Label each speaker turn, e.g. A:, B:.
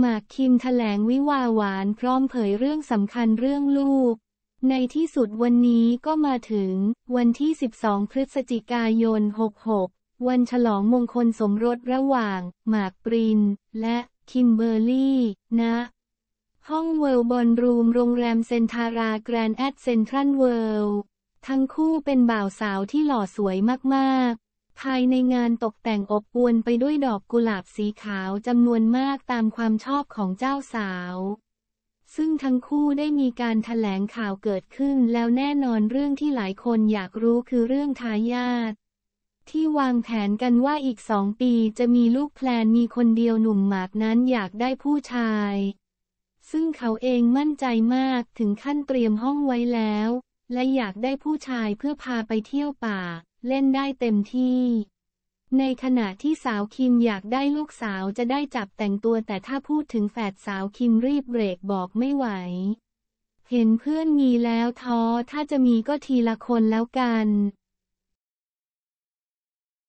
A: หมากคิมแถลงวิวาหวานพร้อมเผยเรื่องสำคัญเรื่องลูก ในที่สุดวันนี้ก็มาถึง วันที่ 12 พฤศจิกายน 66 วันฉลองมงคลสมรสระหว่างหมากปรินและ คิมเบอร์รี่นะ ห้องเวิลบอลรูมโรงแรมเซนทาราแกรนด์แอดเซนทรัลเวิลด์ทั้งคู่เป็นบ่าวสาวที่หล่อสวยมากภายในงานตกแต่งอบอวลไปด้วยดอกกุหลาบสีขาวจำนวนมากตามความชอบของเจ้าสาว ซึ่งทั้งคู่ได้มีการถแถลงข่าวเกิดขึ้น แล้วแน่นอนเรื่องที่หลายคนอยากรู้คือเรื่องทายาทที่วางแผนกันว่าอีกสองปีจะมีลูกแพลนมีคนเดียวหนุ่มหมากนั้นอยากได้ผู้ชาย ซึ่งเขาเองมั่นใจมากถึงขั้นเตรียมห้องไว้แล้ว และอยากได้ผู้ชายเพื่อพาไปเที่ยวป่าเล่นได้เต็มที่ ในขณะที่สาวคิมอยากได้ลูกสาวจะได้จับแต่งตัวแต่ถ้าพูดถึงแฝดสาวคิมรีบเบรกบอกไม่ไหว เห็นเพื่อนมีแล้วท้อถ้าจะมีก็ทีละคนแล้วกัน